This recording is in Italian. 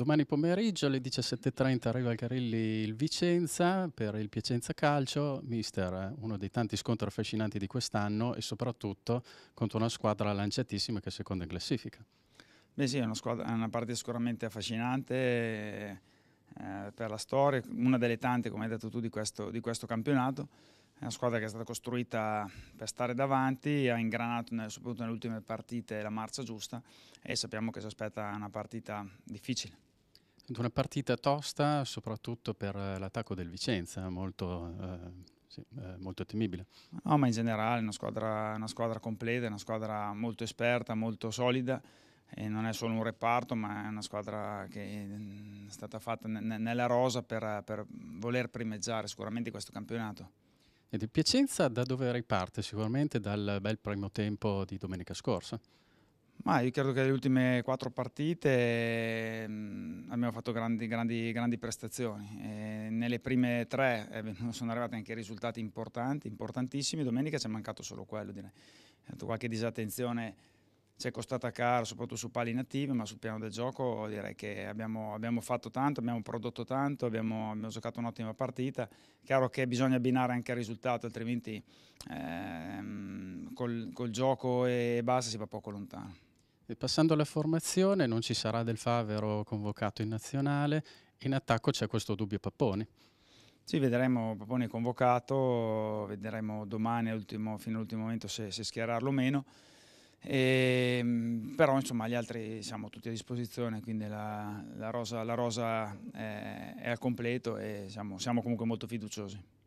domani pomeriggio alle 17.30 arriva al Carilli il Vicenza per il Piacenza Calcio, mister, uno dei tanti scontri affascinanti di quest'anno e soprattutto contro una squadra lanciatissima che è seconda in classifica. Beh sì, è una, squadra, è una partita sicuramente affascinante eh, per la storia, una delle tante, come hai detto tu, di questo, di questo campionato. È una squadra che è stata costruita per stare davanti, ha ingranato nel, soprattutto nelle ultime partite la marcia giusta e sappiamo che si aspetta una partita difficile una partita tosta soprattutto per eh, l'attacco del Vicenza, molto, eh, sì, eh, molto temibile. No, ma in generale è una squadra, una squadra completa, una squadra molto esperta, molto solida. E non è solo un reparto, ma è una squadra che mm, è stata fatta nella rosa per, per voler primeggiare sicuramente questo campionato. E di Piacenza da dove riparte? Sicuramente dal bel primo tempo di domenica scorsa. Ma io credo che le ultime quattro partite mh, ehm, abbiamo fatto grandi, grandi, grandi prestazioni. E nelle prime tre eh, sono arrivati anche risultati importanti, importantissimi. Domenica ci è mancato solo quello, direi. Qualche disattenzione ci è costata caro, soprattutto su pali inattive, ma sul piano del gioco direi che abbiamo, abbiamo fatto tanto, abbiamo prodotto tanto, abbiamo, abbiamo giocato un'ottima partita. Chiaro che bisogna abbinare anche il risultato, altrimenti ehm, col, col gioco e basta si va poco lontano. E passando alla formazione non ci sarà Del Favero convocato in nazionale, in attacco c'è questo dubbio Papponi. Sì, vedremo Papponi convocato, vedremo domani ultimo, fino all'ultimo momento se, se schierarlo o meno. E, ehm, però insomma gli altri siamo tutti a disposizione, quindi la, la rosa, la rosa eh, è al completo e siamo, siamo comunque molto fiduciosi.